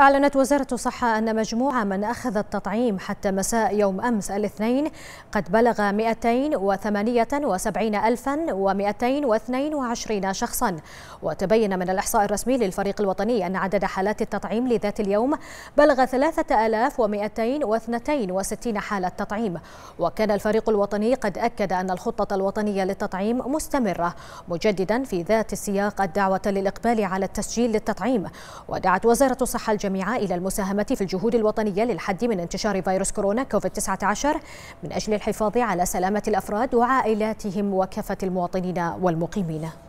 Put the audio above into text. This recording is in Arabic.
أعلنت وزارة الصحة أن مجموع من أخذ التطعيم حتى مساء يوم أمس الاثنين قد بلغ 278,222 شخصا وتبين من الإحصاء الرسمي للفريق الوطني أن عدد حالات التطعيم لذات اليوم بلغ 3262 حالة تطعيم وكان الفريق الوطني قد أكد أن الخطة الوطنية للتطعيم مستمرة مجددا في ذات السياق الدعوة للإقبال على التسجيل للتطعيم ودعت وزارة الصحة الجميع إلى المساهمة في الجهود الوطنية للحد من انتشار فيروس كورونا كوفيد-19 من أجل الحفاظ على سلامة الأفراد وعائلاتهم وكافة المواطنين والمقيمين